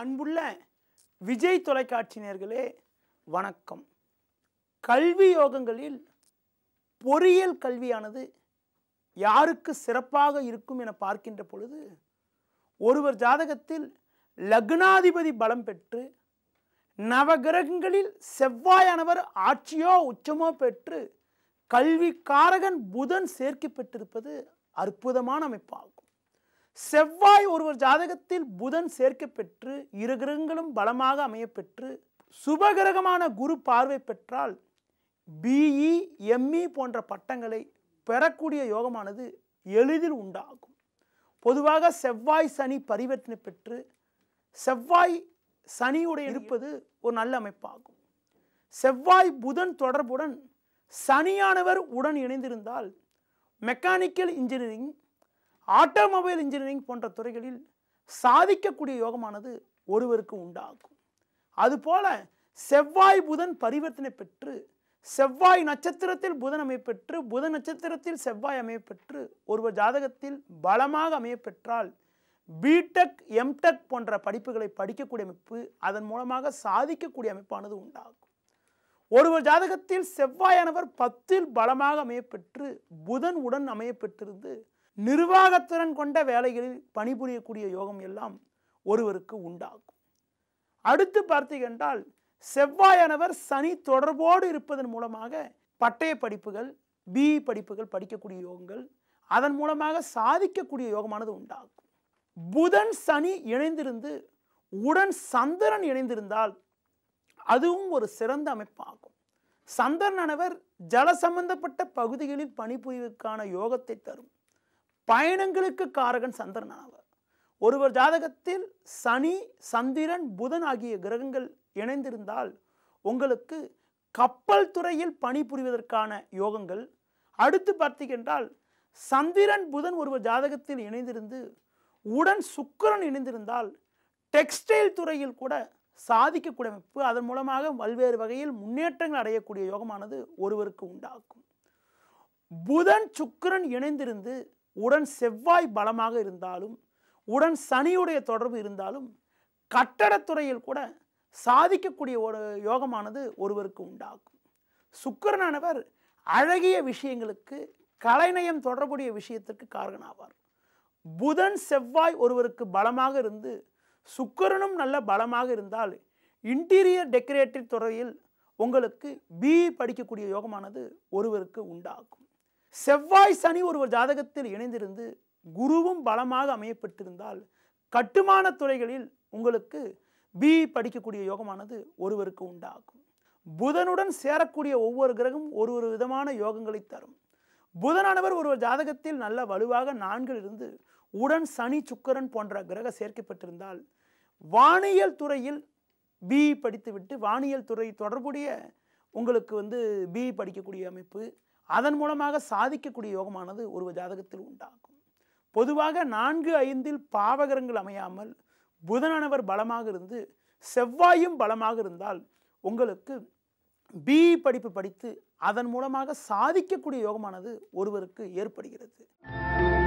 அன்புள்ள விஜய் தொலைக்காட்சி நேர்களே வணக்கம் கல்வி யோகங்களில் பொறியியல் கல்வியானது யாருக்கு சிறப்பாக இருக்கும் என பார்க்கின்ற பொழுது ஒருவர் ஜாதகத்தில் லக்னாதிபதி பலம் பெற்று நவகிரகங்களில் செவ்வாயானவர் ஆட்சியோ உச்சமோ பெற்று கல்விக்காரகன் புதன் சேர்க்கை பெற்றிருப்பது அற்புதமான அமைப்பாகும் செவ்வாய் ஒருவர் ஜாதகத்தில் புதன் சேர்க்க பெற்று இரு கிரகங்களும் பலமாக அமையப்பெற்று சுபகிரகமான குரு பார்வை பெற்றால் பிஇ எம்இ போன்ற பட்டங்களை பெறக்கூடிய யோகமானது எளிதில் உண்டாகும் பொதுவாக செவ்வாய் சனி பரிவர்த்தனை பெற்று செவ்வாய் சனியுடைய இருப்பது ஒரு நல்ல அமைப்பாகும் செவ்வாய் புதன் தொடர்புடன் சனியானவர் உடன் இணைந்திருந்தால் மெக்கானிக்கல் இன்ஜினியரிங் ஆட்டோமொபைல் இன்ஜினியரிங் போன்ற துறைகளில் சாதிக்கக்கூடிய யோகமானது ஒருவருக்கு உண்டாகும் அதுபோல செவ்வாய் புதன் பரிவர்த்தனை பெற்று செவ்வாய் நட்சத்திரத்தில் புதன் அமைப்பெற்று புத நட்சத்திரத்தில் செவ்வாய் அமைப்பெற்று ஒருவர் ஜாதகத்தில் பலமாக அமையப்பெற்றால் பிடெக் எம்டெக் போன்ற படிப்புகளை படிக்கக்கூடிய அமைப்பு அதன் மூலமாக சாதிக்கக்கூடிய அமைப்பானது உண்டாகும் ஒருவர் ஜாதகத்தில் செவ்வாயானவர் பத்தில் பலமாக அமையப்பெற்று புதன் உடன் அமையப்பெற்றிருந்து நிர்வாகத்திறன் கொண்ட வேலைகளில் பணிபுரியக்கூடிய யோகம் எல்லாம் ஒருவருக்கு உண்டாகும் அடுத்து பார்த்தீங்கன்றால் செவ்வாயானவர் சனி தொடர்போடு இருப்பதன் மூலமாக பட்டய படிப்புகள் பிஇ e படிப்புகள் படிக்கக்கூடிய யோகங்கள் அதன் மூலமாக சாதிக்கக்கூடிய யோகமானது உண்டாகும் புதன் சனி இணைந்திருந்து உடன் சந்திரன் இணைந்திருந்தால் அதுவும் ஒரு சிறந்த அமைப்பாகும் சந்திரனானவர் ஜல சம்பந்தப்பட்ட பகுதிகளில் பணிபுரிவதற்கான யோகத்தை தரும் பயணங்களுக்கு காரகன் சந்திரன் ஆவார் ஒருவர் ஜாதகத்தில் சனி சந்திரன் புதன் ஆகிய கிரகங்கள் இணைந்திருந்தால் உங்களுக்கு கப்பல் துறையில் பணிபுரிவதற்கான யோகங்கள் அடுத்து பார்த்தீங்கன்றால் சந்திரன் புதன் ஒருவர் ஜாதகத்தில் இணைந்திருந்து உடன் சுக்கரன் இணைந்திருந்தால் டெக்ஸ்டைல் துறையில் கூட சாதிக்கக்கூடிய அமைப்பு அதன் மூலமாக பல்வேறு வகையில் முன்னேற்றங்கள் அடையக்கூடிய யோகமானது ஒருவருக்கு உண்டாகும் புதன் சுக்கரன் இணைந்திருந்து உடன் செவ்வாய் பலமாக இருந்தாலும் உடன் சனியுடைய தொடர்பு இருந்தாலும் கட்டடத்துறையில் கூட சாதிக்கக்கூடிய ஒரு யோகமானது ஒருவருக்கு உண்டாகும் சுக்கரனானவர் அழகிய விஷயங்களுக்கு கலைநயம் தொடர்புடைய விஷயத்திற்கு காரணமாவார் புதன் செவ்வாய் ஒருவருக்கு பலமாக இருந்து சுக்கரனும் நல்ல பலமாக இருந்தால் இன்டீரியர் டெக்கரேட்டிவ் துறையில் உங்களுக்கு பிஇ e படிக்கக்கூடிய யோகமானது ஒருவருக்கு உண்டாகும் செவ்வாய் சனி ஒருவர் ஜாதகத்தில் இணைந்திருந்து குருவும் பலமாக அமையப்பட்டிருந்தால் கட்டுமான துறைகளில் உங்களுக்கு பி படிக்கக்கூடிய யோகமானது ஒருவருக்கு உண்டாகும் புதனுடன் சேரக்கூடிய ஒவ்வொரு கிரகம் ஒரு ஒரு விதமான யோகங்களை தரும் புதனானவர் ஒருவர் ஜாதகத்தில் நல்ல வலுவாக நான்கில் இருந்து உடன் சனி சுக்கரன் போன்ற கிரக சேர்க்கப்பட்டிருந்தால் வானியல் துறையில் பி படித்துவிட்டு வானியல் துறை தொடர்புடைய உங்களுக்கு வந்து பி படிக்கக்கூடிய அமைப்பு அதன் மூலமாக சாதிக்கக்கூடிய யோகமானது ஒரு ஜாதகத்தில் உண்டாகும் பொதுவாக நான்கு ஐந்தில் பாவகரங்கள் அமையாமல் புதனானவர் பலமாக இருந்து செவ்வாயும் பலமாக இருந்தால் உங்களுக்கு பிஇ படிப்பு படித்து அதன் மூலமாக சாதிக்கக்கூடிய யோகமானது ஒருவருக்கு ஏற்படுகிறது